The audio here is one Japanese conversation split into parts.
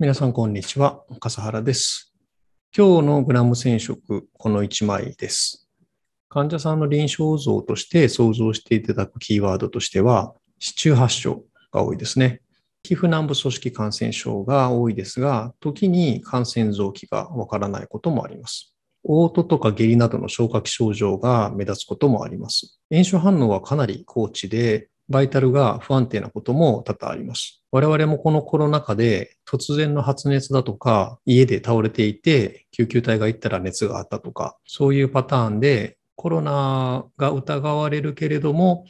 皆さん、こんにちは。笠原です。今日のグラム染色、この1枚です。患者さんの臨床像として想像していただくキーワードとしては、市柱発症が多いですね。皮膚軟部組織感染症が多いですが、時に感染臓器がわからないこともあります。嘔吐とか下痢などの消化器症状が目立つこともあります。炎症反応はかなり高知で、バイタルが不安定なことも多々あります。我々もこのコロナ禍で突然の発熱だとか、家で倒れていて救急隊が行ったら熱があったとか、そういうパターンでコロナが疑われるけれども、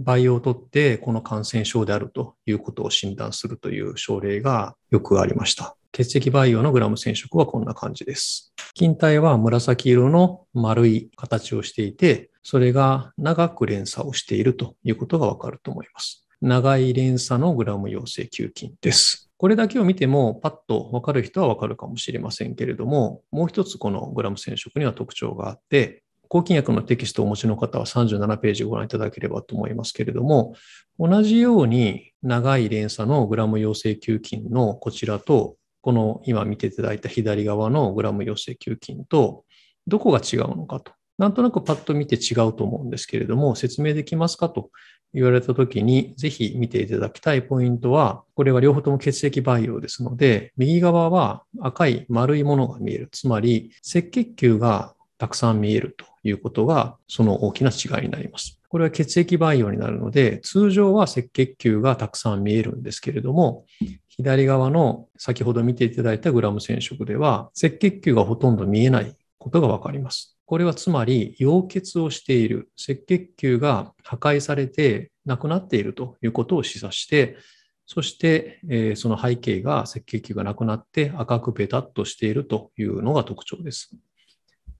培養をとってこの感染症であるということを診断するという症例がよくありました。血液培養のグラム染色はこんな感じです。筋体は紫色の丸い形をしていて、それが長く連鎖をしているということがわかると思います。長い連鎖のグラム陽性球菌です。これだけを見てもパッとわかる人はわかるかもしれませんけれども、もう一つこのグラム染色には特徴があって、抗菌薬のテキストをお持ちの方は37ページをご覧いただければと思いますけれども、同じように長い連鎖のグラム陽性球菌のこちらと、この今見ていただいた左側のグラム陽性球菌と、どこが違うのかとなんとなくパッと見て違うと思うんですけれども、説明できますかと言われたときに、ぜひ見ていただきたいポイントは、これは両方とも血液培養ですので、右側は赤い丸いものが見える。つまり、赤血球がたくさん見えるということが、その大きな違いになります。これは血液培養になるので、通常は赤血球がたくさん見えるんですけれども、左側の先ほど見ていただいたグラム染色では、赤血球がほとんど見えないことがわかります。これはつまり、溶血をしている、赤血球が破壊されて亡くなっているということを示唆して、そして、えその背景が赤血球がなくなって赤くペタっとしているというのが特徴です。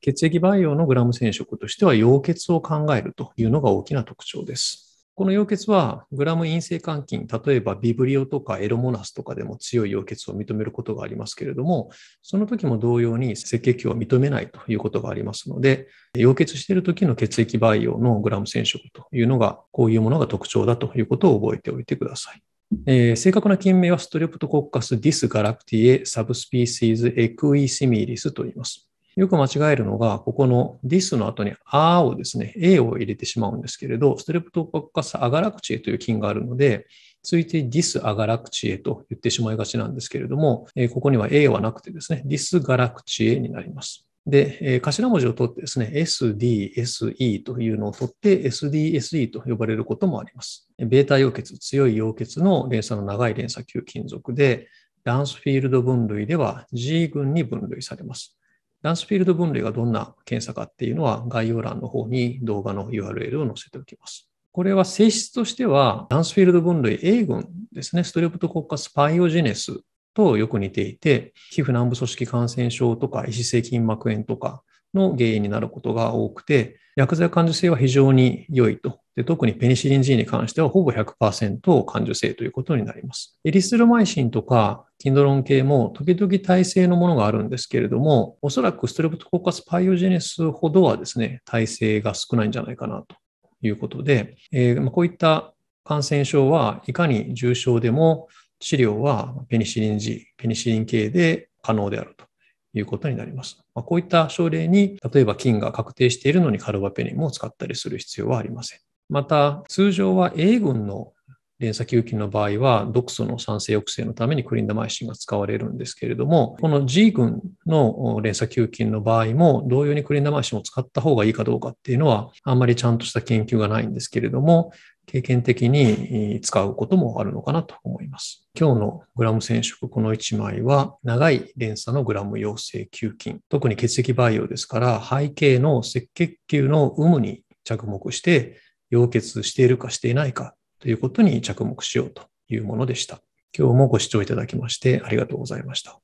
血液培養のグラム染色としては、溶血を考えるというのが大きな特徴です。この溶血はグラム陰性換菌、例えばビブリオとかエロモナスとかでも強い溶血を認めることがありますけれども、その時も同様に赤血球を認めないということがありますので、溶血している時の血液培養のグラム染色というのが、こういうものが特徴だということを覚えておいてください。えー、正確な菌名はストレプトコッカス・ディス・ガラクティエ・サブスピーシーズ・エクイシミリスと言います。よく間違えるのが、ここの this の後に a をですね、a を入れてしまうんですけれど、ストレプトコッカスアガラクチエという菌があるので、ついて dis アガラクチエと言ってしまいがちなんですけれども、ここには a はなくてですね、dis ガラクチエになります。で、頭文字を取ってですね、SD、SE というのを取って、SD、SE と呼ばれることもあります。ベータ溶血、強い溶血の連鎖の長い連鎖球金属で、ダンスフィールド分類では G 群に分類されます。ランスフィールド分類がどんな検査かっていうのは概要欄の方に動画の URL を載せておきます。これは性質としては、ランスフィールド分類 A 群ですね、ストレプトコッカスパイオジェネスとよく似ていて、皮膚軟部組織感染症とか、異脂性筋膜炎とか、の原因になることが多くて、薬剤感受性は非常に良いと。で特にペニシリン G に関してはほぼ100%を感受性ということになります。エリスルマイシンとかキンドロン系も時々耐性のものがあるんですけれども、おそらくストレプトコーカスパイオジェネスほどはですね、耐性が少ないんじゃないかなということで、えー、まこういった感染症はいかに重症でも治療はペニシリン G、ペニシリン系で可能であるということになります。まあ、こういった症例に、例えば菌が確定しているのにカルバペニムを使ったりする必要はありません。また、通常は A 群の連鎖吸菌の場合は、毒素の酸性抑制のためにクリンダマイシンが使われるんですけれども、この G 群の連鎖吸菌の場合も、同様にクリンダマイシンを使った方がいいかどうかっていうのは、あんまりちゃんとした研究がないんですけれども、経験的に使うこともあるのかなと思います。今日のグラム染色、この1枚は、長い連鎖のグラム陽性球菌、特に血液培養ですから、背景の赤血球の有無に着目して、溶血しているかしていないかということに着目しようというものでした。今日もご視聴いただきましてありがとうございました。